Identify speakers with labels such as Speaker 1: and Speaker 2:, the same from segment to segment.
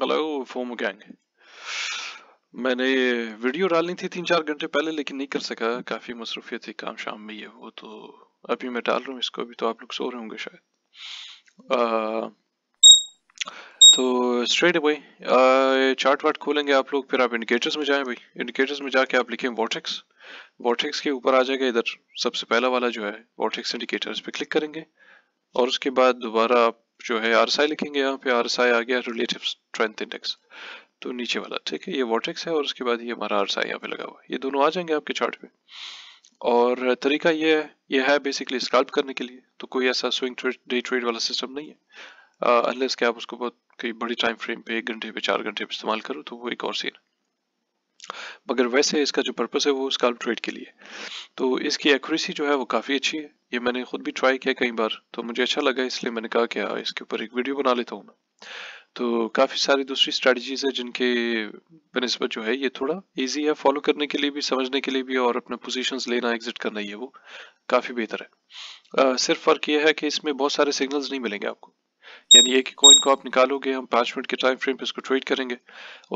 Speaker 1: hello foam gang मैंने video डालनी थी तीन चार घंटे पहले लेकिन नहीं कर सका काफ़ी मसरूफियत थी काम शाम में ये वो तो अभी मैं डाल रहा हूँ इसको अभी तो आप लोग सो रहे होंगे शायद आ, तो स्ट्रेट अवे चार्ट वार्ट खोलेंगे आप लोग फिर आप इंडिकेटर्स में जाएं भाई इंडिकेटर्स में जाके आप लिखें वॉटेक्स वॉटेक्स के ऊपर आ जाएगा इधर सबसे पहला वाला जो है वॉटेक्स इंडिकेटर्स पे क्लिक करेंगे और उसके बाद दोबारा आप जो है आर लिखेंगे यहाँ पे आर आ गया रिलेटिव स्ट्रेंथ इंडेक्स तो नीचे वाला ठीक है ये वॉटेक्स है और उसके बाद ये हमारा आर यहाँ पे लगा हुआ है ये दोनों आ जाएंगे आपके चार्ट पे और तरीका ये है ये है बेसिकली स्काल्प करने के लिए तो कोई ऐसा स्विंग ट्रेड डे ट्रेड वाला सिस्टम नहीं है अनलेस के आप उसको बहुत कई बड़ी टाइम फ्रेम पे एक घंटे पे चार घंटे पे इस्तेमाल करो तो वो एक और सीन मगर वैसे इसका जो पर्पस है वो स्काल्प ट्रेड के लिए तो इसकी एक्यूरेसी जो है वो काफ़ी अच्छी है ये मैंने खुद भी ट्राई किया कई बार तो मुझे अच्छा लगा इसलिए मैंने कहा क्या हाँ, इसके ऊपर एक वीडियो बना लेता हूँ मैं तो काफ़ी सारी दूसरी स्ट्रेटजीज है जिनके बनस्बत जो है ये थोड़ा इजी है फॉलो करने के लिए भी समझने के लिए भी और अपने पोजीशंस लेना एग्जिट करना ये वो काफ़ी बेहतर है आ, सिर्फ फ़र्क ये है कि इसमें बहुत सारे सिग्नल्स नहीं मिलेंगे आपको यानी एक ही कॉइन को आप निकालोगे हम पाँच मिनट के टाइम फ्रेम पे इसको ट्रेड करेंगे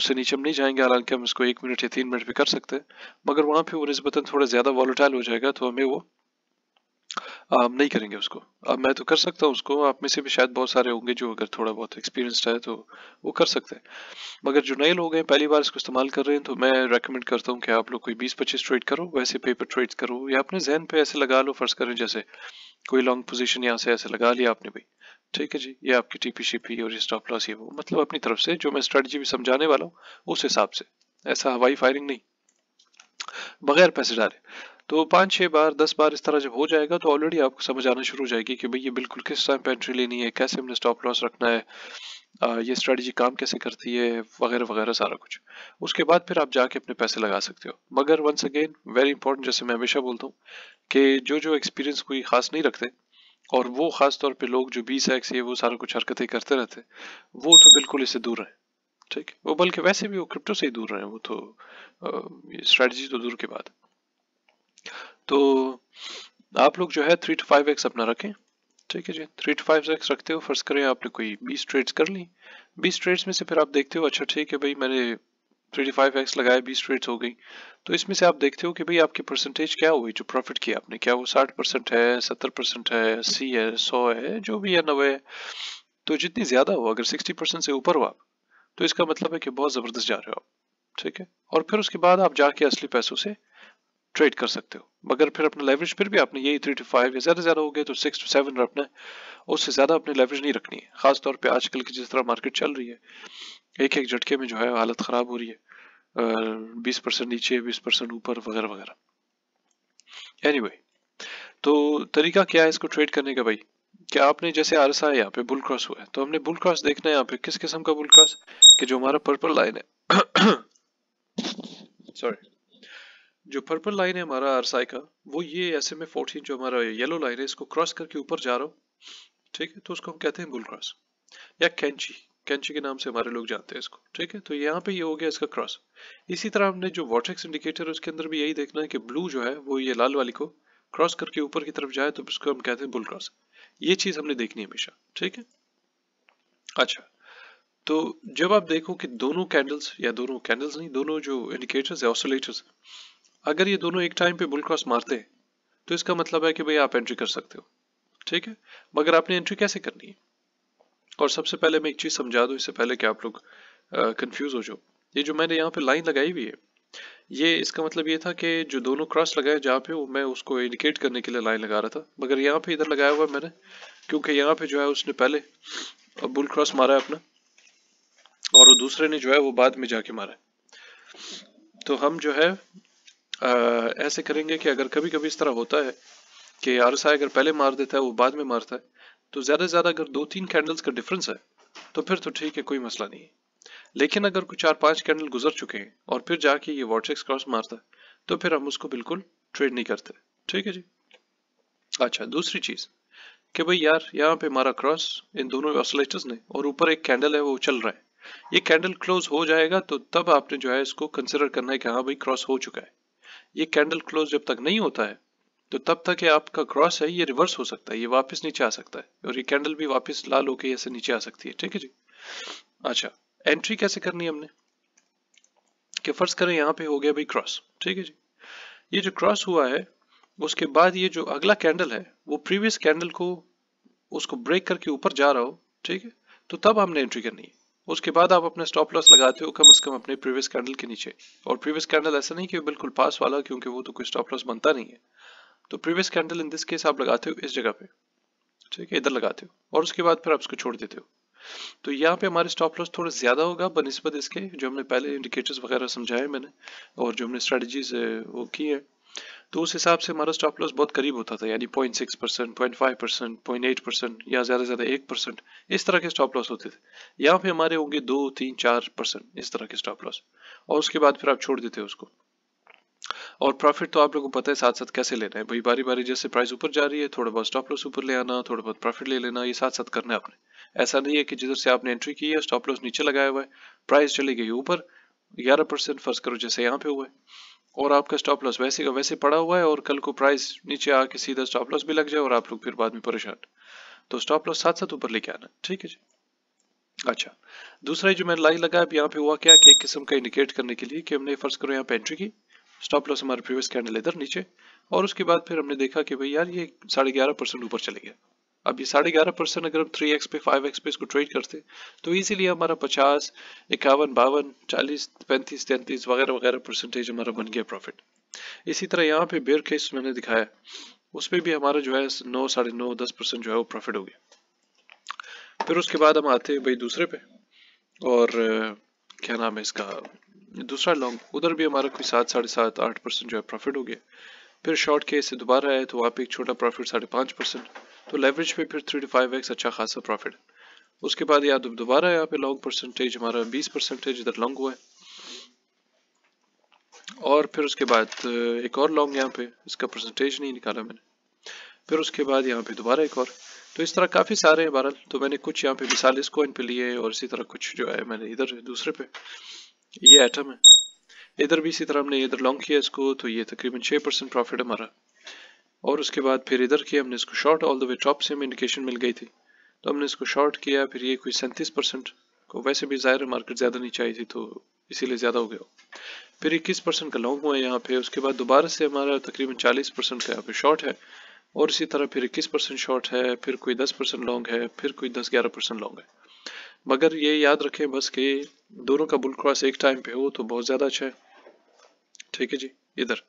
Speaker 1: उससे नीचे हम नहीं जाएंगे हालांकि हम इसको एक मिनट या तीन मिनट भी कर सकते हैं मगर वहाँ पर वो नस्बता थोड़ा ज़्यादा वॉलोटाइल हो जाएगा तो हमें वो आप नहीं करेंगे उसको अब मैं तो कर सकता हूँ उसको आप में से भी शायद बहुत सारे होंगे जो अगर थोड़ा बहुत एक्सपीरियंसड है तो वो कर सकते हैं मगर जो नए लोग हैं पहली बार इसको इस्तेमाल कर रहे हैं तो मैं रेकमेंड करता हूँ कि आप लोग कोई बीस पच्चीस ट्रेड करो वैसे पेपर ट्रेड करो या अपने जहन पे ऐसे लगा लो फर्ज करें जैसे कोई लॉन्ग पोजिशन यहाँ से ऐसे लगा लिया आपने भाई ठीक है जी ये आपकी टीपी शीपी और स्टॉप लॉस ये वो मतलब अपनी तरफ से जो मैं स्ट्रेटजी भी समझाने वाला हूँ उस हिसाब से ऐसा हवाई फायरिंग नहीं बगैर पैसे डाले तो पाँच छः बार दस बार इस तरह जब हो जाएगा तो ऑलरेडी आपको समझ आना शुरू हो जाएगी कि भाई ये बिल्कुल किस टाइम पे एंट्री लेनी है कैसे हमने स्टॉप लॉस रखना है आ, ये स्ट्रेटजी काम कैसे करती है वगैरह वगैरह सारा कुछ उसके बाद फिर आप जाके अपने पैसे लगा सकते हो मगर वंस अगेन वेरी इंपॉर्टेंट जैसे मैं हमेशा बोलता हूँ कि जो जो एक्सपीरियंस कोई खास नहीं रखते और वो खास तौर पे लोग जो बीस एक्स ये वो सारा कुछ हरकतें करते रहते वो तो बिल्कुल इससे दूर रहे ठीक वो बल्कि वैसे भी वो क्रिप्टो से ही दूर रहे वो तो स्ट्रेटजी तो दूर के बाद तो आप लोग जो है थ्री टू फाइव एक्स अपना रखें ठीक है जी थ्री टू फाइव एक्स रखते हो फर्ज करें आपने कोई बीस ट्रेड्स कर ली बीस ट्रेड्स में से फिर आप देखते हो अच्छा ठीक है भाई मैंने थ्री टू फाइव एक्स लगाए बीस ट्रेड्स हो गई तो इसमें से आप देखते हो कि भाई आपकी परसेंटेज क्या हुई जो प्रॉफिट किया आपने क्या वो साठ परसेंट है सत्तर परसेंट है अस्सी है सौ है जो भी है नब्बे तो जितनी ज्यादा हो अगर सिक्सटी परसेंट से ऊपर हुआ तो इसका मतलब है कि बहुत जबरदस्त जा रहे हो आप ठीक है और फिर उसके बाद आप जाके असली पैसों से ट्रेड कर सकते हो मगर फिर अपना लेवरेज फिर भी आपने यही थ्री टू फाइव या ज़्यादा ज़्यादा हो गए तो सिक्स टू सेवन रखना है उससे ज़्यादा अपनी लेवरेज नहीं रखनी है खासतौर पर आजकल की जिस तरह मार्केट चल रही है एक एक झटके में जो है हालत ख़राब हो रही है बीस परसेंट नीचे बीस परसेंट ऊपर वगैरह वगैरह एनी anyway, तो तरीका क्या है इसको ट्रेड करने का भाई कि आपने जैसे आर एस आई यहाँ पे बुल क्रॉस हुआ है तो हमने बुल क्रॉस देखना है यहाँ पे किस किस्म का बुल क्रॉस कि जो हमारा पर्पल लाइन है सॉरी जो पर्पल लाइन है हमारा आरसाई का वो ये एस एम जो हमारा येलो लाइन है इसको क्रॉस करके ऊपर जा रहा हूँ ठीक है तो उसको हम कहते हैं बुल क्रॉस या कैंची कैंची के नाम से हमारे लोग जानते हैं इसको ठीक है तो यहाँ पे ये यह हो गया इसका क्रॉस इसी तरह हमने जो वॉटेक्स इंडिकेटर उसके अंदर भी यही देखना है कि ब्लू जो है वो ये लाल वाली को क्रॉस करके ऊपर की तरफ जाए तो उसको हम कहते हैं बुल क्रॉस ये चीज हमने देखनी है हमेशा ठीक है अच्छा तो जब आप देखो कि दोनों कैंडल्स या दोनों कैंडल्स नहीं दोनों जो इंडिकेटर्स है ऑसोलेटर्स अगर ये दोनों एक टाइम पे बुल क्रॉस मारते हैं तो इसका मतलब है कि भाई आप एंट्री कर सकते हो ठीक है मगर आपने एंट्री कैसे करनी है और सबसे पहले मैं एक चीज़ समझा दूँ इससे पहले कि आप लोग कंफ्यूज हो जाओ ये जो मैंने यहाँ पे लाइन लगाई हुई है ये इसका मतलब ये था कि जो दोनों क्रॉस लगाए जहाँ पे वो मैं उसको इंडिकेट करने के लिए लाइन लगा रहा था मगर यहाँ पे इधर लगाया हुआ मैंने क्योंकि यहाँ पे जो है उसने पहले बुल क्रॉस मारा है अपना और वो दूसरे ने जो है वो बाद में जाके मारा है तो हम जो है ऐसे करेंगे कि अगर कभी कभी इस तरह होता है कि आर अगर पहले मार देता है वो बाद में मारता है तो ज़्यादा से ज़्यादा अगर दो तीन कैंडल्स का डिफरेंस है तो फिर तो ठीक है कोई मसला नहीं है लेकिन अगर कुछ चार पांच कैंडल गुजर चुके हैं और फिर जाके ये वॉटेक्स क्रॉस मारता है तो फिर हम उसको बिल्कुल ट्रेड नहीं करते ठीक है जी अच्छा दूसरी चीज़ कि भाई यार यहाँ पे मारा क्रॉस इन दोनों ऑसलेटर्स ने और ऊपर एक कैंडल है वो चल रहा है ये कैंडल क्लोज हो जाएगा तो तब आपने जो है इसको कंसिडर करना है कि हाँ भाई क्रॉस हो चुका है ये कैंडल क्लोज जब तक नहीं होता है तो तब तक ये आपका क्रॉस है ये रिवर्स हो सकता है ये वापस नीचे आ सकता है और ये कैंडल भी वापस लाल होके ऐसे नीचे आ सकती है ठीक है जी अच्छा एंट्री कैसे करनी है हमने कि फर्ज करें यहाँ पे हो गया भाई क्रॉस ठीक है जी ये जो क्रॉस हुआ है उसके बाद ये जो अगला कैंडल है वो प्रीवियस कैंडल को उसको ब्रेक करके ऊपर जा रहा हो ठीक है तो तब हमने एंट्री करनी है उसके बाद आप अपना स्टॉप लॉस लगाते हो कम से कम अपने प्रीवियस कैंडल के नीचे और प्रीवियस कैंडल ऐसा नहीं कि बिल्कुल पास वाला क्योंकि वो तो कोई स्टॉप लॉस बनता नहीं है तो previous candle in this case आप लगाते हो इस जगह पे ठीक है इधर लगाते हो और उसके बाद फिर आप उसको छोड़ देते हो तो यहाँ पे हमारे स्टॉप लॉस थोड़ा ज्यादा होगा बनस्बत इसके जो हमने पहले इंडिकेटर्स वगैरह समझाए मैंने और जो हमने स्ट्रेटजीज वो की है तो उस हिसाब से हमारा स्टॉप लॉस बहुत करीब होता था यानी 0.6% six percent point percent point percent या ज़्यादा से ज़्यादा एक परसेंट इस तरह के स्टॉप लॉस होते थे यहाँ पे हमारे होंगे दो तीन चार परसेंट इस तरह के स्टॉप लॉस और उसके बाद फिर आप छोड़ देते उसको और प्रॉफिट तो आप लोगों को पता है साथ साथ कैसे लेना है भाई बारी बारी जैसे प्राइस ऊपर जा रही है थोड़ा बहुत स्टॉप लॉस ऊपर ले आना थोड़ा बहुत प्रॉफिट ले लेना ये साथ साथ करना है आपने ऐसा नहीं है कि जिधर से आपने एंट्री की है स्टॉप लॉस नीचे लगाया हुआ है प्राइस चली गई ऊपर ग्यारह परसेंट फर्ज करो जैसे यहाँ पे हुआ है और आपका स्टॉप लॉस वैसे का वैसे पड़ा हुआ है और कल को प्राइस नीचे आके सीधा स्टॉप लॉस भी लग जाए और आप लोग फिर बाद में परेशान तो स्टॉप लॉस साथ साथ ऊपर लेके आना ठीक है जी अच्छा दूसरा जो मैंने लाइन लगाया अब यहाँ पे हुआ क्या कि एक किस्म का इंडिकेट करने के लिए कि हमने फर्ज करो यहाँ पे एंट्री की स्टॉप लॉस हमारे प्रीवियस कैंडल इधर नीचे और उसके बाद फिर हमने देखा कि भाई यार ये साढ़े ग्यारह परसेंट ऊपर चले गया अब ये साढ़े ग्यारह परसेंट अगर हम थ्री एक्स पे फाइव एक्स पे इसको ट्रेड करते तो इजीली हमारा पचास इक्यावन बावन चालीस पैंतीस तैंतीस वगैरह वगैरह परसेंटेज हमारा बन गया प्रॉफिट इसी तरह यहाँ पे बेयर केस मैंने दिखाया उस पर भी हमारा जो है नौ साढ़े नौ दस परसेंट जो है वो प्रॉफिट हो गया फिर उसके बाद हम आते हैं भाई दूसरे पे और क्या नाम है इसका दूसरा लॉन्ग उधर भी हमारा कोई सात साढ़े सात आठ परसेंट जो है प्रॉफिट हो गया फिर शॉर्ट केस से दोबारा आए तो वहाँ पे एक छोटा प्रॉफिट साढ़े पाँच परसेंट तो लेवरेज पे फिर थ्री टू फाइव एक्स अच्छा खासा प्रॉफिट उसके बाद या दोबारा यहाँ पे लॉन्ग परसेंटेज हमारा बीस परसेंटेज इधर लॉन्ग हुआ है और फिर उसके बाद एक और लॉन्ग यहाँ पे इसका परसेंटेज नहीं निकाला मैंने फिर उसके बाद यहाँ पे दोबारा एक और तो इस तरह काफ़ी सारे हैं बहरहाल तो मैंने कुछ यहाँ पे मिसाल इस कॉइन पे लिए और इसी तरह कुछ जो है मैंने इधर दूसरे पे ये आइटम है इधर भी इसी तरह हमने इधर लॉन्ग किया इसको तो ये तकरीबन छः परसेंट प्रॉफिट हमारा और उसके बाद फिर इधर किया हमने इसको short all the way top से हमें इंडिकेशन मिल गई थी तो हमने इसको शॉर्ट किया फिर ये कोई सैंतीस परसेंट को वैसे भी ज़ाहिर मार्केट ज़्यादा नहीं चाहिए थी तो इसीलिए ज़्यादा हो गया फिर इक्कीस परसेंट का लॉन्ग हुआ है यहाँ पे उसके बाद दोबारा से हमारा तकरीबन चालीस परसेंट का यहाँ पे शॉर्ट है और इसी तरह फिर इक्कीस परसेंट शॉर्ट है फिर कोई दस परसेंट लॉन्ग है फिर कोई दस ग्यारह परसेंट लॉन्ग है मगर ये याद रखें बस कि दोनों का बुल क्रॉस एक टाइम पे हो तो बहुत ज़्यादा अच्छा है ठीक है जी इधर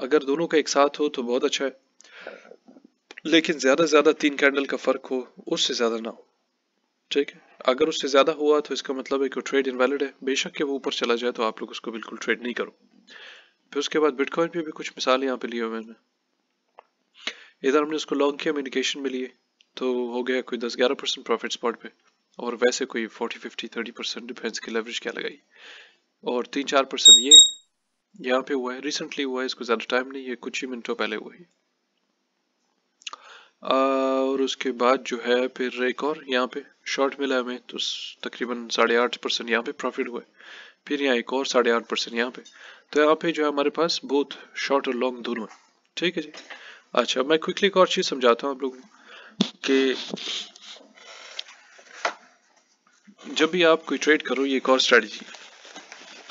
Speaker 1: अगर दोनों का एक साथ हो तो बहुत अच्छा है लेकिन ज़्यादा से ज़्यादा तीन कैंडल का फ़र्क हो उससे ज़्यादा ना हो ठीक है अगर उससे ज़्यादा हुआ तो इसका मतलब है कि ट्रेड इनवैलिड है बेशक के वो ऊपर चला जाए तो आप लोग उसको बिल्कुल ट्रेड नहीं करो फिर उसके बाद बिटकॉइन पे भी कुछ मिसाल यहाँ पे लिए हुए मैंने इधर हमने उसको लॉन्ग किया मेडिकेशन में लिए तो हो गया कोई दस ग्यारह परसेंट प्रॉफिट स्पॉट पे और वैसे कोई forty fifty thirty percent defence की लेवरेज क्या लगाई और तीन चार परसेंट ये यहाँ पे हुआ है रिसेंटली हुआ है इसको ज़्यादा टाइम नहीं है कुछ ही मिनटों पहले हुआ है और उसके बाद जो है फिर एक और यहाँ पे शॉर्ट मिला हमें तो तकरीबन साढ़े आठ परसेंट यहाँ पे प्रॉफिट हुआ है फिर यहाँ एक और साढ़े आठ परसेंट यहाँ पे तो यहाँ पे जो है हमारे पास बहुत शॉर्ट और लॉन्ग दोनों है ठीक है जी अच्छा मैं क्विकली एक और चीज़ समझाता हूँ आप लोगों के जब भी आप कोई ट्रेड करो ये एक और स्ट्रेटेजी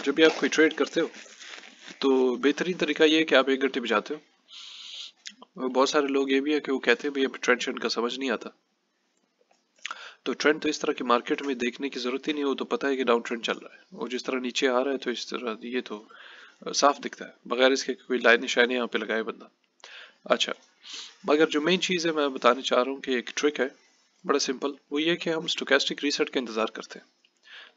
Speaker 1: जब भी आप कोई ट्रेड करते हो तो बेहतरीन तरीका ये है कि आप एक घंटे भी जाते हो और बहुत सारे लोग ये भी है कि वो कहते हैं भाई अब ट्रेंड शेंड का समझ नहीं आता तो ट्रेंड तो इस तरह की मार्केट में देखने की जरूरत ही नहीं हो तो पता है कि डाउन ट्रेंड चल रहा है और जिस तरह नीचे आ रहा है तो इस तरह ये तो साफ दिखता है बगैर इसके कोई लाइने शाइने यहाँ पे लगाए बंदा अच्छा मगर जो मेन चीज़ है मैं बताने चाह रहा हूँ कि एक ट्रिक है बड़ा सिंपल वो ये कि हम स्टोकेस्टिक रिसर्ट का इंतज़ार करते हैं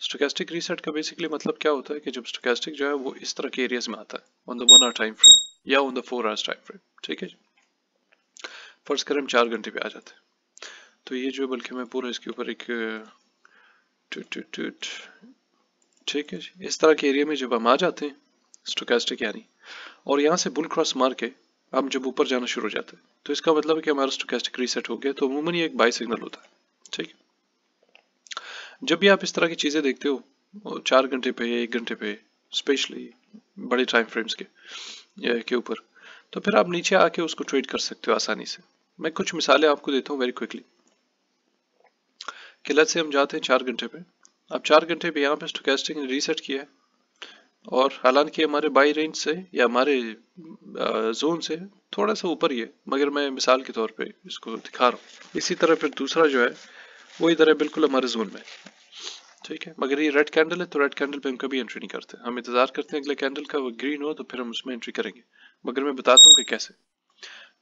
Speaker 1: स्टोकेस्टिक रीसेट का बेसिकली मतलब क्या होता है कि जब स्टोकेस्टिक जो है वो इस तरह के एरियाज में आता है on the one hour time frame या on the four hours time frame ठीक है फर्स्ट करें हम चार घंटे पे आ जाते हैं तो ये जो बल्कि मैं पूरा इसके ऊपर एक ठीक है जी इस तरह के एरिया में जब हम आ जाते हैं स्टोकेस्टिक यानी और यहाँ से बुल क्रॉस मार के हम जब ऊपर जाना शुरू हो जाते हैं तो इसका मतलब है कि हमारा स्टोकेस्टिक रीसेट हो गया तो अमूमन ये एक बाई सिग्नल होता है ठीक है जब भी आप इस तरह की चीज़ें देखते हो चार घंटे पे या एक घंटे पे स्पेशली बड़े टाइम फ्रेम्स के के ऊपर तो फिर आप नीचे आके उसको ट्रेड कर सकते हो आसानी से मैं कुछ मिसालें आपको देता हूँ वेरी क्विकली किलत से हम जाते हैं चार घंटे पे अब चार घंटे पे यहाँ पे स्टोकेस्टिंग ने रीसेट किया है और हालांकि हमारे बाई रेंज से या हमारे जोन से थोड़ा सा ऊपर ही है मगर मैं मिसाल के तौर पे इसको दिखा रहा हूँ इसी तरह फिर दूसरा जो है वो इधर है बिल्कुल हमारे जोन में ठीक है मगर ये रेड कैंडल है तो रेड कैंडल पे हम कभी एंट्री नहीं करते हम इंतजार करते हैं अगले कैंडल का वो ग्रीन हो तो फिर हम उसमें एंट्री करेंगे मगर मैं बताता हूँ कि कैसे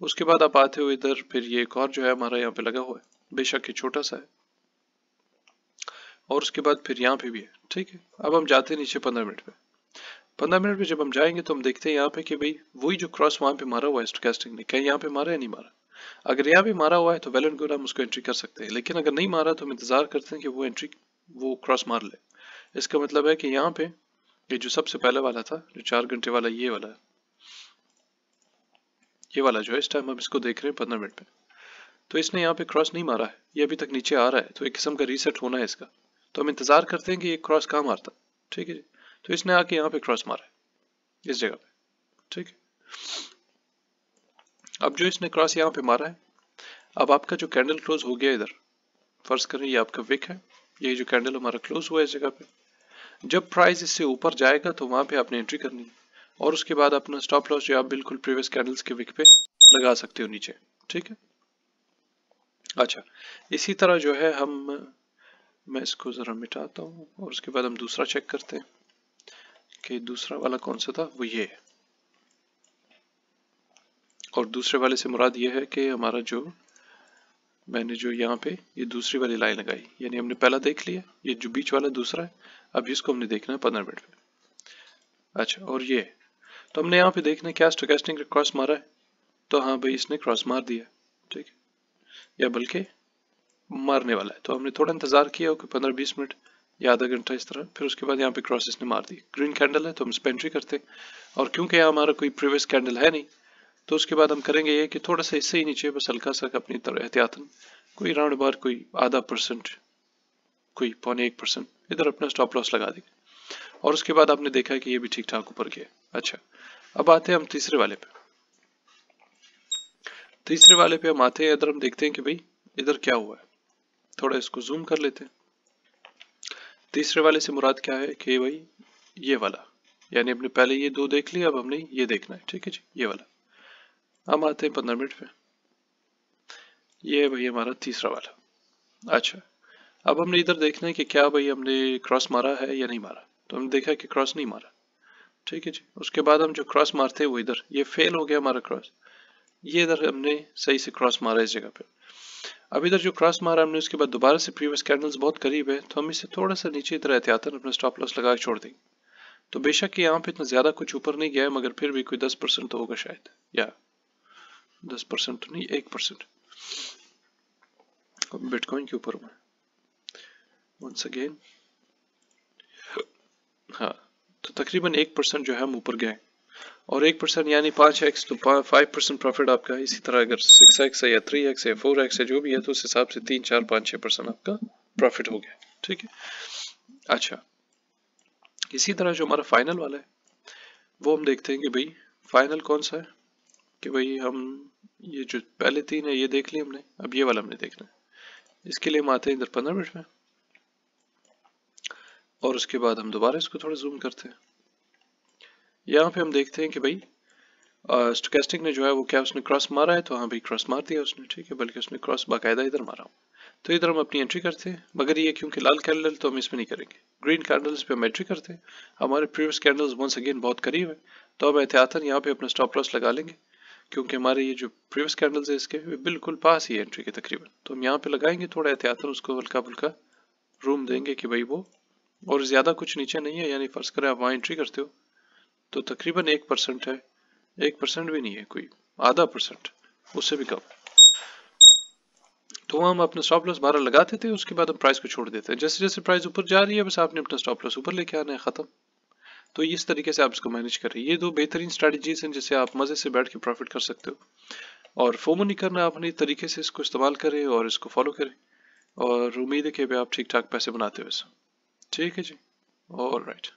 Speaker 1: उसके बाद आप आते हो इधर फिर ये एक और जो है हमारा यहाँ पे लगा हुआ है बेशक ये छोटा सा है और उसके बाद फिर यहाँ पे भी है ठीक है अब हम जाते हैं नीचे पंद्रह मिनट पे पंद्रह मिनट में जब हम जाएंगे तो हम देखते हैं यहाँ पे कि भाई वही जो क्रॉस वहां पे मारा हुआ है स्टोकेस्टिक ने यहाँ पे मारा या नहीं मारा अगर यहाँ पे मारा हुआ है तो वेल एंड गुड हम उसको एंट्री कर सकते हैं लेकिन अगर नहीं मारा तो हम इंतजार करते हैं कि वो एंट्री वो क्रॉस मार ले इसका मतलब है कि यहाँ पे ये जो सबसे पहले वाला था जो चार घंटे वाला ये वाला है ये वाला जो है इस टाइम हम इसको देख रहे हैं पंद्रह मिनट पे तो इसने यहाँ पे क्रॉस नहीं मारा है ये अभी तक नीचे आ रहा है तो एक किस्म का रीसेट होना है इसका तो हम इंतजार करते हैं कि ये क्रॉस कहाँ मारता ठीक है तो इसने आके यहाँ पे क्रॉस मारा है इस जगह पे ठीक है अब जो इसने क्रॉस यहाँ पे मारा है अब आपका जो कैंडल क्लोज हो गया इधर फर्ज करें ये आपका विक है ये जो कैंडल हमारा क्लोज हुआ है इस जगह पे जब प्राइस इससे ऊपर जाएगा तो वहाँ पे आपने एंट्री करनी है और उसके बाद अपना स्टॉप लॉस जो आप बिल्कुल प्रीवियस कैंडल्स के विक पे लगा सकते हो नीचे ठीक है अच्छा इसी तरह जो है हम मैं इसको जरा मिटाता हूँ और उसके बाद हम दूसरा चेक करते हैं कि दूसरा वाला कौन सा था वो ये और दूसरे वाले से मुराद ये है कि हमारा जो मैंने जो यहाँ पे ये दूसरी वाली लाइन लगाई यानी हमने पहला देख लिया ये जो बीच वाला दूसरा है अब इसको हमने देखना है पंद्रह मिनट में अच्छा और ये तो हमने यहाँ पे देखना क्या स्टोकेस्टिंग क्रॉस मारा है तो हाँ भाई इसने क्रॉस मार दिया ठीक है या बल्कि मारने वाला है तो हमने थोड़ा इंतजार किया कि पंद्रह बीस मिनट या आधा घंटा इस तरह फिर उसके बाद यहाँ पे क्रॉस इसने मार दी ग्रीन कैंडल है तो हम स्पेंट्री करते हैं और क्योंकि यहाँ हमारा कोई प्रीवियस कैंडल है नहीं तो उसके बाद हम करेंगे ये कि थोड़ा सा इससे ही नीचे बस हल्का सा अपनी तरह एहतियातन कोई राउंड बार कोई आधा परसेंट कोई पौने एक परसेंट इधर अपना स्टॉप लॉस लगा देंगे और उसके बाद आपने देखा कि ये भी ठीक ठाक ऊपर गया अच्छा अब आते हैं हम तीसरे वाले पे तीसरे वाले पे हम आते हैं इधर हम देखते हैं कि भाई इधर क्या हुआ है थोड़ा इसको जूम कर लेते हैं तीसरे वाले से मुराद क्या है कि भाई ये वाला यानी हमने पहले ये दो देख लिया अब हमने ये देखना है ठीक है जी ये वाला हम आते हैं पंद्रह मिनट पे ये भाई हमारा तीसरा वाला अच्छा अब हमने इधर देखना है कि क्या भाई हमने क्रॉस मारा है या नहीं मारा तो हमने देखा कि क्रॉस नहीं मारा ठीक है जी उसके बाद हम जो क्रॉस मारते हैं वो इधर ये फेल हो गया हमारा क्रॉस ये इधर हमने सही से क्रॉस मारा इस जगह पे अब इधर जो क्रॉस मारा हमने उसके बाद दोबारा से प्रीवियस कैंडल्स बहुत करीब है तो हम इसे थोड़ा सा नीचे इधर एहतियातन अपना स्टॉप लॉस लगा छोड़ देंगे तो बेशक यहाँ पे इतना ज्यादा कुछ ऊपर नहीं गया है मगर फिर भी कोई दस परसेंट तो होगा शायद या दस परसेंट तो नहीं एक परसेंट बिटकॉइन के ऊपर में वंस अगेन हाँ तो तकरीबन एक परसेंट जो है हम ऊपर गए और एक परसेंट यानी पांच एक्स तो फाइव परसेंट प्रॉफिट आपका इसी तरह अगर सिक्स एक्स है या थ्री एक्स है फोर एक्स है जो भी है तो उस हिसाब से तीन चार पाँच छह परसेंट आपका प्रॉफिट हो गया ठीक है अच्छा इसी तरह जो हमारा फाइनल वाला है वो हम देखते हैं कि भाई फाइनल कौन सा है कि भाई हम ये जो पहले तीन है ये देख लिया हमने अब ये वाला हमने देखना है इसके लिए हम आते हैं इधर पंद्रह मिनट में और उसके बाद हम दोबारा इसको थोड़ा जूम करते हैं यहाँ पे हम देखते हैं कि भाई स्टोकेस्टिक ने जो है वो क्या उसने क्रॉस मारा है तो हाँ भाई क्रॉस मार दिया उसने ठीक है बल्कि उसने क्रॉस बाकायदा इधर मारा तो इधर हम अपनी एंट्री करते हैं मगर ये क्योंकि लाल कैंडल तो हम इसमें नहीं करेंगे ग्रीन कैंडल्स पे हम एंट्री करते हैं हमारे प्रीवियस कैंडल्स वंस अगेन बहुत करीब है तो हम एहतियातन यहाँ पे अपना स्टॉप लॉस लगा लेंगे क्योंकि हमारे ये जो प्रीवियस कैंडल्स है इसके वे बिल्कुल पास ही एंट्री के तकरीबन तो हम यहाँ पे लगाएंगे थोड़ा एहतियातन उसको हल्का फुल्का रूम देंगे कि भाई वो और ज़्यादा कुछ नीचे नहीं है यानी फर्ज करें आप वहाँ एंट्री करते हो तो तकरीबन एक परसेंट है एक परसेंट भी नहीं है कोई आधा परसेंट उससे भी कम तो हम अपना स्टॉप लॉस बारह लगाते थे उसके बाद हम प्राइस को छोड़ देते हैं जैसे जैसे प्राइस ऊपर जा रही है बस आपने अपना स्टॉप लॉस ऊपर लेके आना है ख़त्म तो इस तरीके से आप इसको मैनेज करें ये दो बेहतरीन स्ट्रैटेजीज हैं जिसे आप मज़े से बैठ के प्रॉफिट कर सकते हो और फोमो नहीं करना अपने तरीके से इसको इस्तेमाल करें और इसको फॉलो करें और उम्मीद है कि आप ठीक ठाक पैसे बनाते हो इसे ठीक है जी ऑल राइट